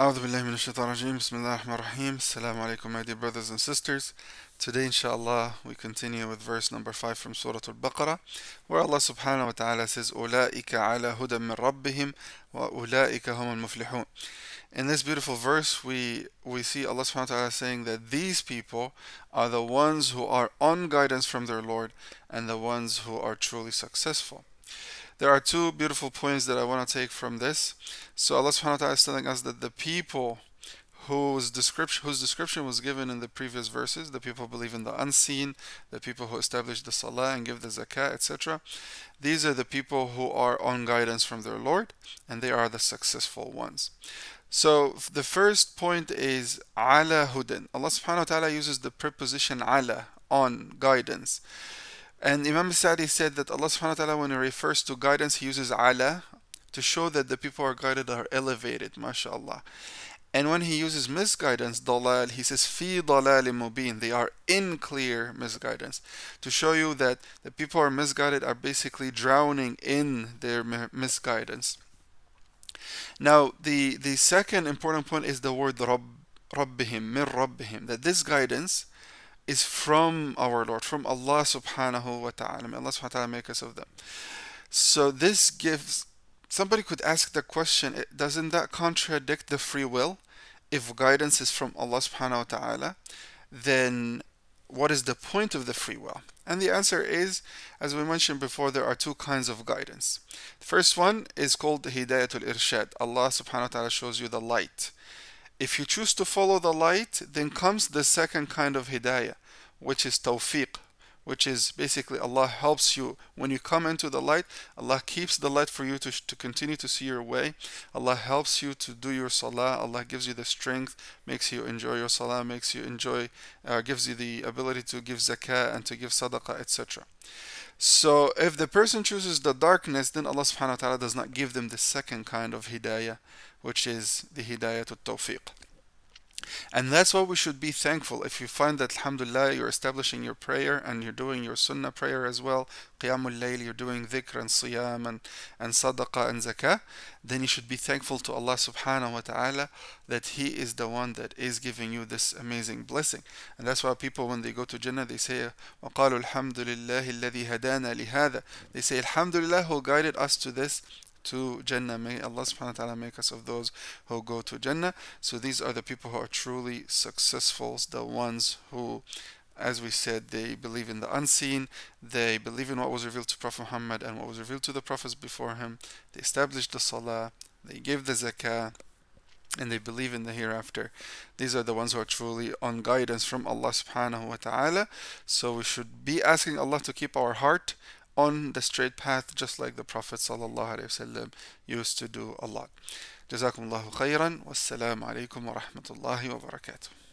أعوذ بالله من الشيطان الرجيم my dear brothers and sisters Today inshallah we continue with verse number 5 from Surah Al-Baqarah where Allah subhanahu wa ta'ala says أولئك على هدى من ربهم وأولئك هم muflihun." In this beautiful verse we we see Allah subhanahu wa ta'ala saying that these people are the ones who are on guidance from their Lord and the ones who are truly successful there are two beautiful points that I want to take from this. So Allah subhanahu wa ta'ala is telling us that the people whose description whose description was given in the previous verses, the people believe in the unseen, the people who establish the salah and give the zakah, etc. These are the people who are on guidance from their Lord, and they are the successful ones. So the first point is ala hudin. Allah subhanahu wa ta'ala uses the preposition ala on guidance. And Imam Sa'di said that Allah subhanahu wa ta'ala when he refers to guidance he uses ala to show that the people are guided are elevated, mashallah. And when he uses misguidance, dalal, he says fi dalal mubin. They are in clear misguidance, to show you that the people who are misguided are basically drowning in their misguidance. Now, the the second important point is the word rabb, rabbihim, min rabbihim. That this guidance is from our Lord, from Allah subhanahu wa ta'ala. May Allah subhanahu wa ta'ala make us of them. So this gives, somebody could ask the question, eh, doesn't that contradict the free will? If guidance is from Allah subhanahu wa ta'ala, then what is the point of the free will? And the answer is, as we mentioned before, there are two kinds of guidance. The first one is called Hidayatul Irshad. Allah subhanahu wa ta'ala shows you the light. If you choose to follow the light, then comes the second kind of hidayah, which is tawfiq, which is basically Allah helps you. When you come into the light, Allah keeps the light for you to, to continue to see your way. Allah helps you to do your salah. Allah gives you the strength, makes you enjoy your salah, makes you enjoy, uh, gives you the ability to give zakah and to give sadaqah, etc. So if the person chooses the darkness, then Allah subhanahu wa ta'ala does not give them the second kind of hidayah, which is the Hidayah to tawfiq And that's why we should be thankful. If you find that, alhamdulillah, you're establishing your prayer and you're doing your sunnah prayer as well, qiyamul layl, you're doing dhikr and siyam and, and sadaqah and zakah, then you should be thankful to Allah subhanahu wa ta'ala that He is the one that is giving you this amazing blessing. And that's why people, when they go to Jannah, they say, وَقَالُوا الْحَمْدُ لِلَّهِ الَّذِي هَدَانَا لِهَذَا They say, Alhamdulillah, who guided us to this to Jannah. May Allah subhanahu wa ta'ala make us of those who go to Jannah. So these are the people who are truly successful, the ones who as we said, they believe in the unseen, they believe in what was revealed to Prophet Muhammad and what was revealed to the prophets before him, they established the salah, they give the zakah, and they believe in the hereafter. These are the ones who are truly on guidance from Allah subhanahu wa ta'ala. So we should be asking Allah to keep our heart on the straight path just like the Prophet ﷺ used to do a lot. جزاكم الله خيرا والسلام عليكم ورحمة الله وبركاته